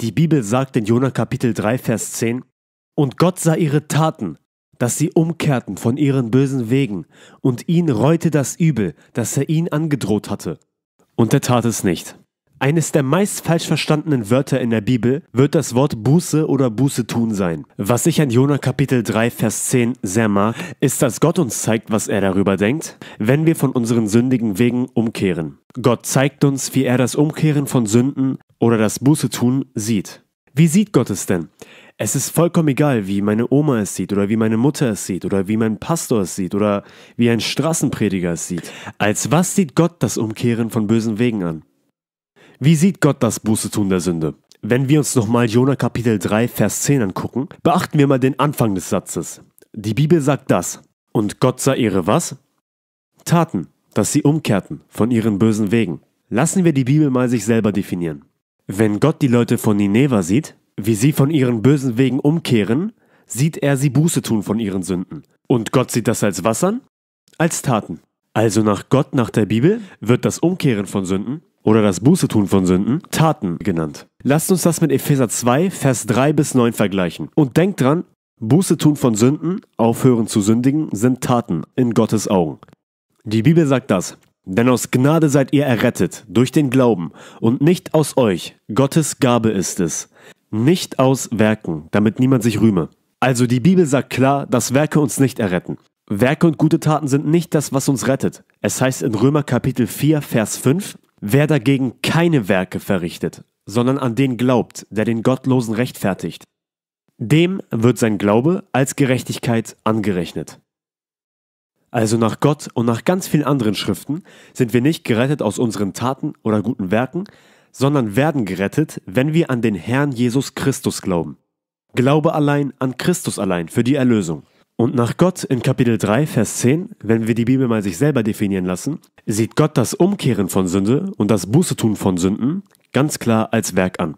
Die Bibel sagt in Jona Kapitel 3, Vers 10, Und Gott sah ihre Taten, dass sie umkehrten von ihren bösen Wegen, und ihn reute das Übel, das er ihn angedroht hatte. Und er tat es nicht. Eines der meist falsch verstandenen Wörter in der Bibel wird das Wort Buße oder Buße tun sein. Was ich an Jona Kapitel 3 Vers 10 sehr mag, ist, dass Gott uns zeigt, was er darüber denkt, wenn wir von unseren sündigen Wegen umkehren. Gott zeigt uns, wie er das Umkehren von Sünden oder das Buße tun sieht. Wie sieht Gott es denn? Es ist vollkommen egal, wie meine Oma es sieht oder wie meine Mutter es sieht oder wie mein Pastor es sieht oder wie ein Straßenprediger es sieht. Als was sieht Gott das Umkehren von bösen Wegen an? Wie sieht Gott das Bußetun der Sünde? Wenn wir uns nochmal Jona Kapitel 3, Vers 10 angucken, beachten wir mal den Anfang des Satzes. Die Bibel sagt das. Und Gott sah ihre was? Taten, dass sie umkehrten von ihren bösen Wegen. Lassen wir die Bibel mal sich selber definieren. Wenn Gott die Leute von Nineveh sieht, wie sie von ihren bösen Wegen umkehren, sieht er sie Buße tun von ihren Sünden. Und Gott sieht das als was an? Als Taten. Also nach Gott, nach der Bibel, wird das Umkehren von Sünden oder das Bußetun von Sünden Taten genannt. Lasst uns das mit Epheser 2, Vers 3 bis 9 vergleichen. Und denkt dran, Bußetun von Sünden, aufhören zu sündigen, sind Taten in Gottes Augen. Die Bibel sagt das. Denn aus Gnade seid ihr errettet, durch den Glauben, und nicht aus euch, Gottes Gabe ist es, nicht aus Werken, damit niemand sich rühme. Also die Bibel sagt klar, dass Werke uns nicht erretten. Werke und gute Taten sind nicht das, was uns rettet. Es heißt in Römer Kapitel 4, Vers 5, Wer dagegen keine Werke verrichtet, sondern an den glaubt, der den Gottlosen rechtfertigt, dem wird sein Glaube als Gerechtigkeit angerechnet. Also nach Gott und nach ganz vielen anderen Schriften sind wir nicht gerettet aus unseren Taten oder guten Werken, sondern werden gerettet, wenn wir an den Herrn Jesus Christus glauben. Glaube allein an Christus allein für die Erlösung. Und nach Gott in Kapitel 3, Vers 10, wenn wir die Bibel mal sich selber definieren lassen, sieht Gott das Umkehren von Sünde und das Bußetun von Sünden ganz klar als Werk an.